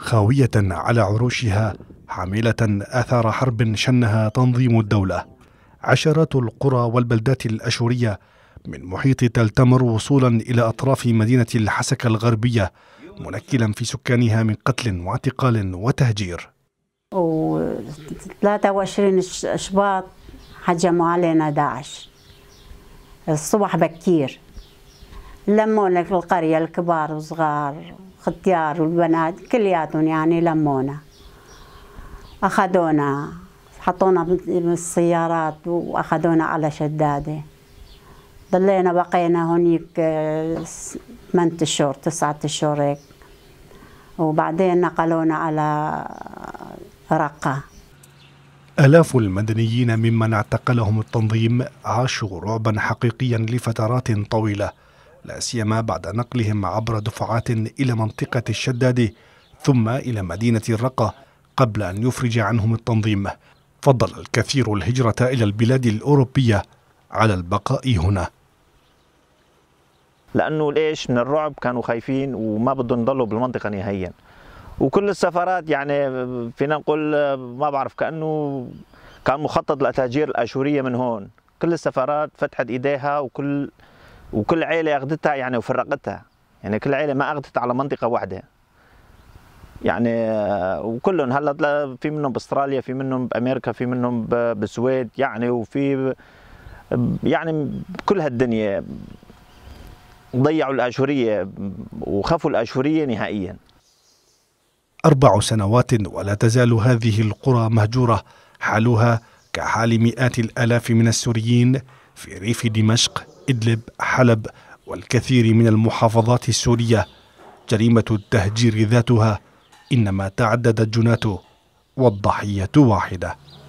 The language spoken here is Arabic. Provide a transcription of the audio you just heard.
خاوية على عروشها حاملة آثار حرب شنها تنظيم الدولة عشرات القرى والبلدات الأشورية من محيط تلتمر وصولا إلى أطراف مدينة الحسكة الغربية منكلا في سكانها من قتل واعتقال وتهجير و 23 شباط هجموا علينا داعش الصبح بكير لمونا في القرية الكبار والصغار ختيار والبنات كلياتهم يعني لمونا أخذونا حطونا بالسيارات وأخذونا على شدادة ضلينا بقينا هونيك ثمانية أشهر تسعة أشهر هيك وبعدين نقلونا على رقة آلاف المدنيين ممن اعتقلهم التنظيم عاشوا رعبا حقيقيا لفترات طويلة لا سيما بعد نقلهم عبر دفعات إلى منطقة الشداد ثم إلى مدينة الرقة قبل أن يفرج عنهم التنظيم فضل الكثير الهجرة إلى البلاد الأوروبية على البقاء هنا لأنه ليش من الرعب كانوا خايفين وما بدهم يضلوا بالمنطقة نهائيا وكل السفرات يعني فينا نقول ما بعرف كأنه كان مخطط لتهجير الأشورية من هون كل السفارات فتحت إيديها وكل وكل عيله اخذتها يعني وفرقتها يعني كل عيله ما اخذت على منطقه واحده يعني وكلهم هلا في منهم باستراليا في منهم بامريكا في منهم بالسويد يعني وفي يعني كل هالدنيا ضيعوا الاشوريه وخفوا الاشوريه نهائيا اربع سنوات ولا تزال هذه القرى مهجوره حالها كحال مئات الالاف من السوريين في ريف دمشق إدلب حلب والكثير من المحافظات السورية جريمة التهجير ذاتها إنما تعددت جناته والضحية واحدة